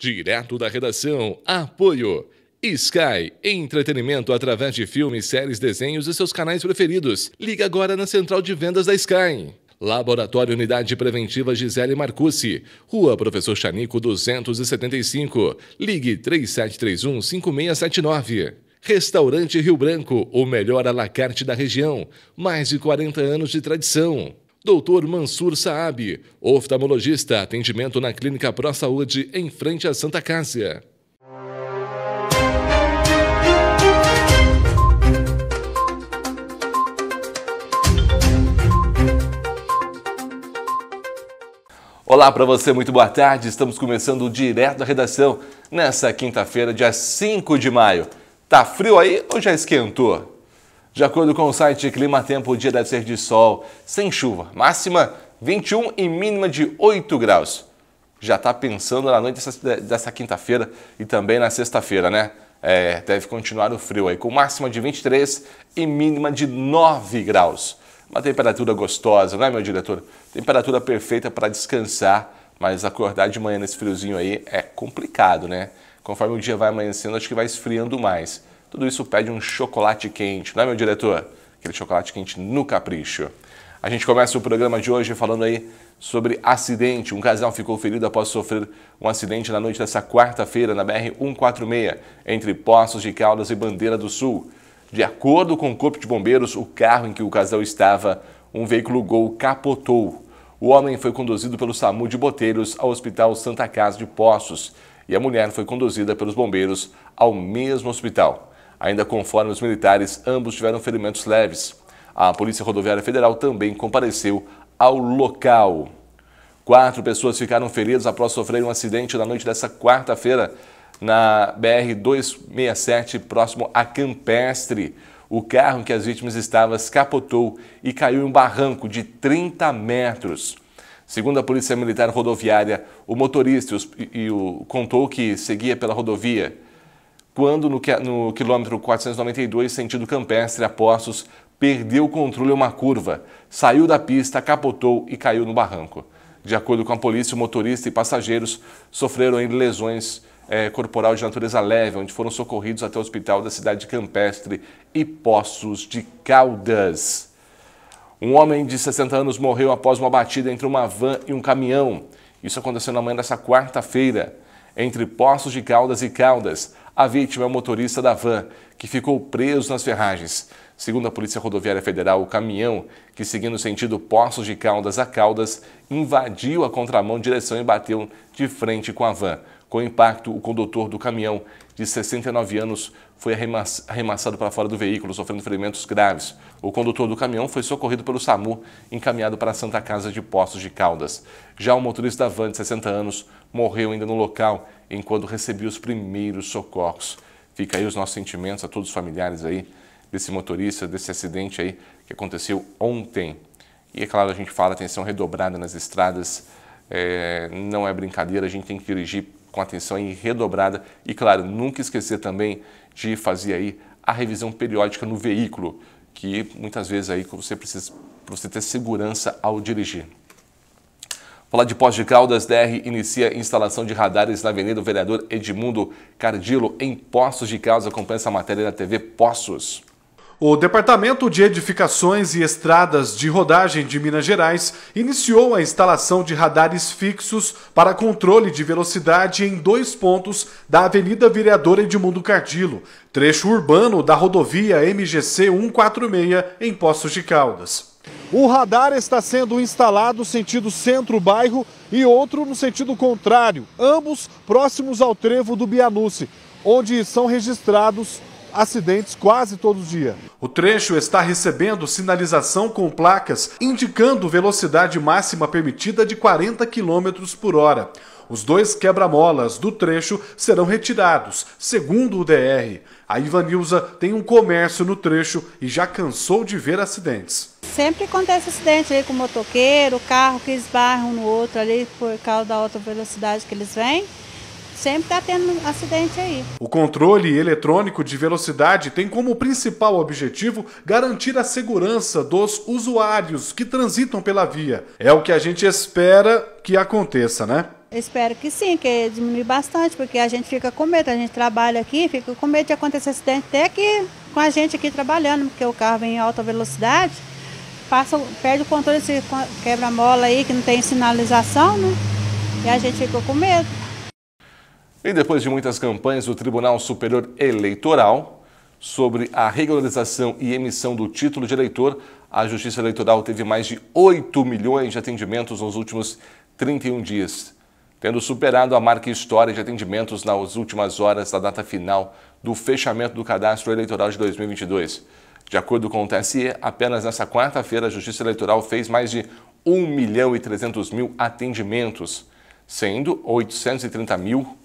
Direto da redação, apoio. Sky, entretenimento através de filmes, séries, desenhos e seus canais preferidos. Liga agora na central de vendas da Sky. Laboratório Unidade Preventiva Gisele Marcucci, Rua Professor Chanico 275, ligue 3731 5679. Restaurante Rio Branco, o melhor alacarte da região, mais de 40 anos de tradição. Doutor Mansur Saab, oftalmologista, atendimento na Clínica Pro Saúde, em frente à Santa Cássia. Olá para você, muito boa tarde. Estamos começando o Direto da Redação nessa quinta-feira, dia 5 de maio. Tá frio aí ou já esquentou? De acordo com o site Clima Tempo, o dia deve ser de sol, sem chuva, máxima 21 e mínima de 8 graus. Já está pensando na noite dessa, dessa quinta-feira e também na sexta-feira, né? É, deve continuar o frio aí, com máxima de 23 e mínima de 9 graus. Uma temperatura gostosa, não é, meu diretor? Temperatura perfeita para descansar, mas acordar de manhã nesse friozinho aí é complicado, né? Conforme o dia vai amanhecendo, acho que vai esfriando mais. Tudo isso pede um chocolate quente, não é, meu diretor? Aquele chocolate quente no capricho. A gente começa o programa de hoje falando aí sobre acidente. Um casal ficou ferido após sofrer um acidente na noite dessa quarta-feira na BR-146, entre Poços de Caldas e Bandeira do Sul. De acordo com o Corpo de Bombeiros, o carro em que o casal estava, um veículo Gol, capotou. O homem foi conduzido pelo SAMU de Boteiros ao Hospital Santa Casa de Poços e a mulher foi conduzida pelos bombeiros ao mesmo hospital. Ainda conforme os militares, ambos tiveram ferimentos leves. A Polícia Rodoviária Federal também compareceu ao local. Quatro pessoas ficaram feridas após sofrer um acidente na noite dessa quarta-feira na BR-267, próximo a Campestre. O carro em que as vítimas estavam capotou e caiu em um barranco de 30 metros. Segundo a Polícia Militar Rodoviária, o motorista e o, contou que seguia pela rodovia quando no, no quilômetro 492, sentido campestre a Poços, perdeu o controle em uma curva, saiu da pista, capotou e caiu no barranco. De acordo com a polícia, o motorista e passageiros sofreram lesões é, corporal de natureza leve, onde foram socorridos até o hospital da cidade de campestre e Poços de Caldas. Um homem de 60 anos morreu após uma batida entre uma van e um caminhão. Isso aconteceu na manhã dessa quarta-feira, entre Poços de Caldas e Caldas. A vítima é o motorista da van, que ficou preso nas ferragens. Segundo a Polícia Rodoviária Federal, o caminhão, que seguindo no sentido Poços de Caldas a Caldas, invadiu a contramão direção e bateu de frente com a van. Com o impacto, o condutor do caminhão, de 69 anos, foi arremessado para fora do veículo, sofrendo ferimentos graves. O condutor do caminhão foi socorrido pelo SAMU, encaminhado para a Santa Casa de Poços de Caldas. Já o motorista da van, de 60 anos, morreu ainda no local enquanto recebia os primeiros socorros. Fica aí os nossos sentimentos a todos os familiares aí desse motorista, desse acidente aí que aconteceu ontem. E é claro, a gente fala atenção redobrada nas estradas, é, não é brincadeira, a gente tem que dirigir com atenção aí redobrada e claro, nunca esquecer também de fazer aí a revisão periódica no veículo, que muitas vezes aí você precisa para você ter segurança ao dirigir. Falar de Pós de Caldas, DR inicia instalação de radares na Avenida do Vereador Edmundo Cardilo, em Poços de Caldas. Acompanha essa matéria da TV Poços. O Departamento de Edificações e Estradas de Rodagem de Minas Gerais iniciou a instalação de radares fixos para controle de velocidade em dois pontos da Avenida Vereador Edmundo Cardilo, trecho urbano da rodovia MGC 146 em Poços de Caldas. O radar está sendo instalado sentido centro-bairro e outro no sentido contrário, ambos próximos ao trevo do Bianusse, onde são registrados acidentes quase todo dia. O trecho está recebendo sinalização com placas indicando velocidade máxima permitida de 40 km por hora os dois quebra-molas do trecho serão retirados, segundo o DR. A Ivanilza tem um comércio no trecho e já cansou de ver acidentes. Sempre acontece acidente ali com motoqueiro, carro que esbarra um no outro ali por causa da alta velocidade que eles vêm. Sempre está tendo acidente aí. O controle eletrônico de velocidade tem como principal objetivo garantir a segurança dos usuários que transitam pela via. É o que a gente espera que aconteça, né? Espero que sim, que diminui bastante, porque a gente fica com medo, a gente trabalha aqui, fica com medo de acontecer acidente, até que com a gente aqui trabalhando, porque o carro vem em alta velocidade, passa, perde o controle, se quebra-mola aí, que não tem sinalização, né? E a gente fica com medo. E depois de muitas campanhas do Tribunal Superior Eleitoral sobre a regularização e emissão do título de eleitor, a Justiça Eleitoral teve mais de 8 milhões de atendimentos nos últimos 31 dias tendo superado a marca histórica de atendimentos nas últimas horas da data final do fechamento do cadastro eleitoral de 2022. De acordo com o TSE, apenas nessa quarta-feira a Justiça Eleitoral fez mais de 1 milhão e 300 mil atendimentos, sendo 830 mil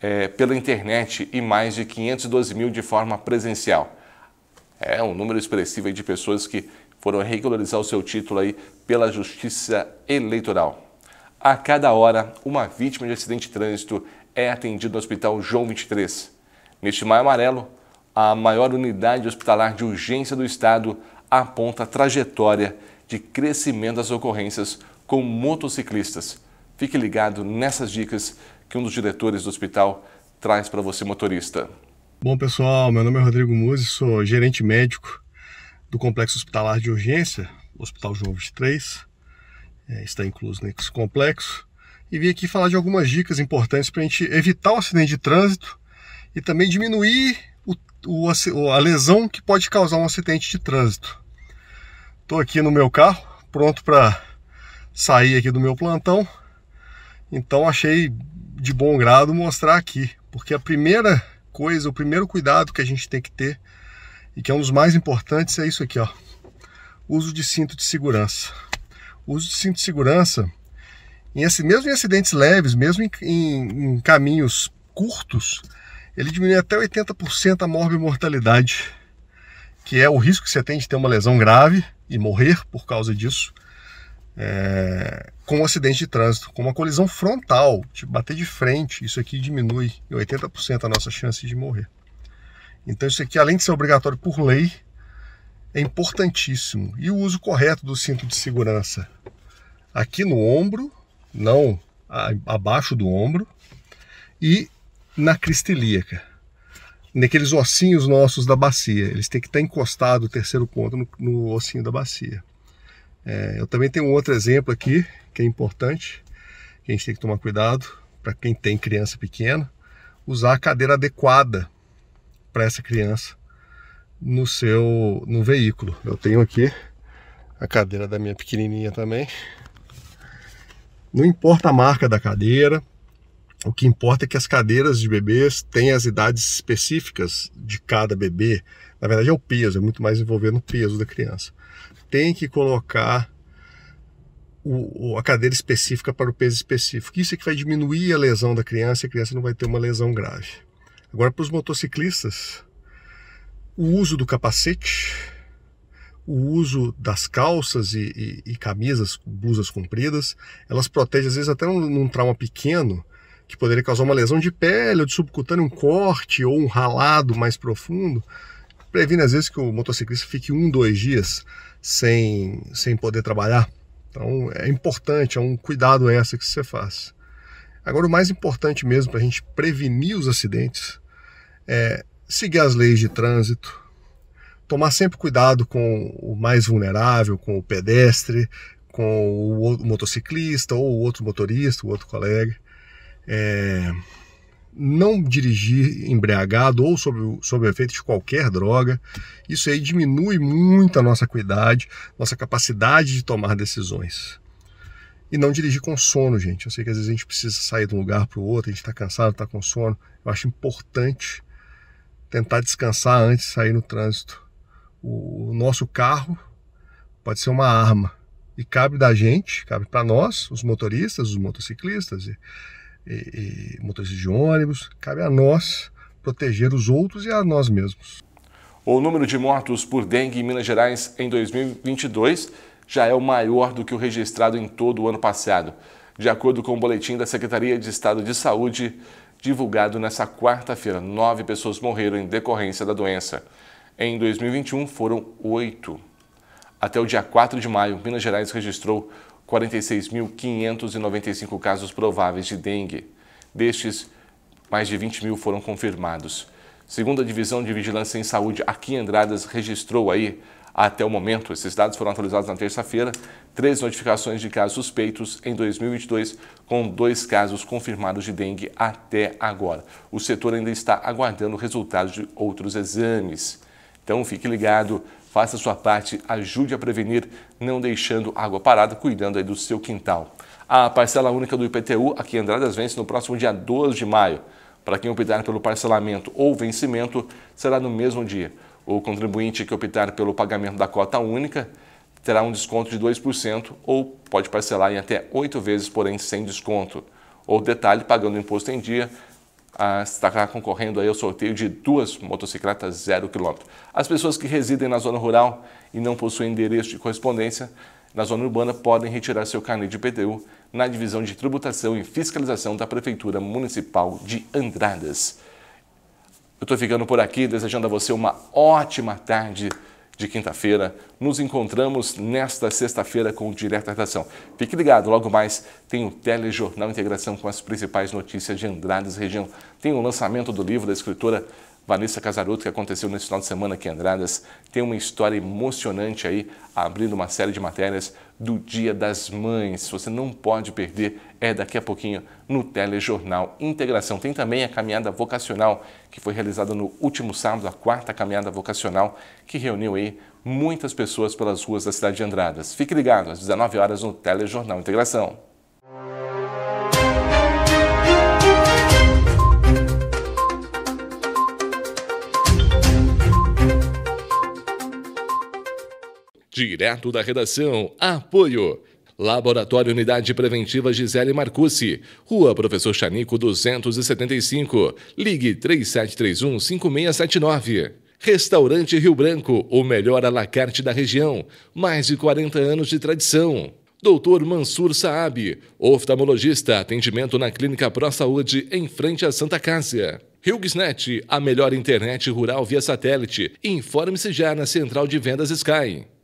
é, pela internet e mais de 512 mil de forma presencial. É um número expressivo de pessoas que foram regularizar o seu título aí pela Justiça Eleitoral. A cada hora, uma vítima de acidente de trânsito é atendida no Hospital João 23. Neste maio amarelo, a maior unidade hospitalar de urgência do estado aponta a trajetória de crescimento das ocorrências com motociclistas. Fique ligado nessas dicas que um dos diretores do hospital traz para você, motorista. Bom, pessoal, meu nome é Rodrigo Muzi, sou gerente médico do Complexo Hospitalar de Urgência, Hospital João 23 é, está incluso nesse complexo. E vim aqui falar de algumas dicas importantes para a gente evitar o acidente de trânsito e também diminuir o, o, a lesão que pode causar um acidente de trânsito. Estou aqui no meu carro, pronto para sair aqui do meu plantão. Então achei de bom grado mostrar aqui, porque a primeira coisa, o primeiro cuidado que a gente tem que ter e que é um dos mais importantes é isso aqui, ó. Uso de cinto de segurança uso de cinto de segurança, em mesmo em acidentes leves, mesmo em, em, em caminhos curtos, ele diminui até 80% a morbimortalidade, que é o risco que você tem de ter uma lesão grave e morrer por causa disso, é, com um acidente de trânsito, com uma colisão frontal, tipo bater de frente, isso aqui diminui em 80% a nossa chance de morrer. Então isso aqui, além de ser obrigatório por lei, é importantíssimo. E o uso correto do cinto de segurança aqui no ombro, não abaixo do ombro, e na crista ilíaca, naqueles ossinhos nossos da bacia. Eles têm que estar encostados, o terceiro ponto, no, no ossinho da bacia. É, eu também tenho um outro exemplo aqui, que é importante, que a gente tem que tomar cuidado para quem tem criança pequena, usar a cadeira adequada para essa criança no seu no veículo. Eu tenho aqui a cadeira da minha pequenininha também. Não importa a marca da cadeira, o que importa é que as cadeiras de bebês têm as idades específicas de cada bebê. Na verdade, é o peso, é muito mais envolvendo no peso da criança. Tem que colocar o, a cadeira específica para o peso específico. Isso é que vai diminuir a lesão da criança e a criança não vai ter uma lesão grave. Agora, para os motociclistas, o uso do capacete, o uso das calças e, e, e camisas, blusas compridas, elas protegem às vezes até num, num trauma pequeno, que poderia causar uma lesão de pele ou de subcutâneo, um corte ou um ralado mais profundo, previne às vezes que o motociclista fique um, dois dias sem, sem poder trabalhar. Então é importante, é um cuidado essa que você faz. Agora, o mais importante mesmo para a gente prevenir os acidentes é seguir as leis de trânsito, tomar sempre cuidado com o mais vulnerável, com o pedestre, com o motociclista ou o outro motorista, o outro colega. É, não dirigir embriagado ou sob, sob o efeito de qualquer droga. Isso aí diminui muito a nossa cuidade, nossa capacidade de tomar decisões. E não dirigir com sono, gente. Eu sei que às vezes a gente precisa sair de um lugar para o outro, a gente está cansado, está com sono. Eu acho importante tentar descansar antes de sair no trânsito. O nosso carro pode ser uma arma e cabe da gente, cabe para nós, os motoristas, os motociclistas e, e, e motoristas de ônibus, cabe a nós proteger os outros e a nós mesmos. O número de mortos por dengue em Minas Gerais em 2022 já é o maior do que o registrado em todo o ano passado. De acordo com o boletim da Secretaria de Estado de Saúde, divulgado nesta quarta-feira. Nove pessoas morreram em decorrência da doença. Em 2021, foram oito. Até o dia 4 de maio, Minas Gerais registrou 46.595 casos prováveis de dengue. Destes, mais de 20 mil foram confirmados. Segundo a Divisão de Vigilância em Saúde aqui em Andradas registrou aí até o momento, esses dados foram atualizados na terça-feira, três notificações de casos suspeitos em 2022, com dois casos confirmados de dengue até agora. O setor ainda está aguardando resultados de outros exames. Então fique ligado, faça sua parte, ajude a prevenir, não deixando água parada, cuidando aí do seu quintal. A parcela única do IPTU aqui em Andradas vence no próximo dia 12 de maio. Para quem optar pelo parcelamento ou vencimento, será no mesmo dia. O contribuinte que optar pelo pagamento da cota única terá um desconto de 2% ou pode parcelar em até oito vezes, porém sem desconto. Ou detalhe, pagando imposto em dia, ah, estará concorrendo aí ao sorteio de duas motocicletas zero quilômetro. As pessoas que residem na zona rural e não possuem endereço de correspondência na zona urbana podem retirar seu carnê de IPTU na divisão de tributação e fiscalização da Prefeitura Municipal de Andradas. Eu estou ficando por aqui, desejando a você uma ótima tarde de quinta-feira. Nos encontramos nesta sexta-feira com o Direto Redação. Fique ligado, logo mais tem o Telejornal Integração com as principais notícias de Andradas região. Tem o lançamento do livro da escritora Vanessa Casaroto, que aconteceu nesse final de semana aqui em Andradas, tem uma história emocionante aí, abrindo uma série de matérias do Dia das Mães. Você não pode perder, é daqui a pouquinho no Telejornal Integração. Tem também a caminhada vocacional, que foi realizada no último sábado, a quarta caminhada vocacional, que reuniu aí muitas pessoas pelas ruas da cidade de Andradas. Fique ligado, às 19 horas no Telejornal Integração. Direto da redação, apoio. Laboratório Unidade Preventiva Gisele Marcucci, Rua Professor Chanico 275, ligue 3731 5679. Restaurante Rio Branco, o melhor alacarte da região, mais de 40 anos de tradição. Doutor Mansur Saab, oftalmologista, atendimento na Clínica Pro Saúde, em frente à Santa Casa. Hughesnet, a melhor internet rural via satélite. Informe-se já na central de vendas Sky.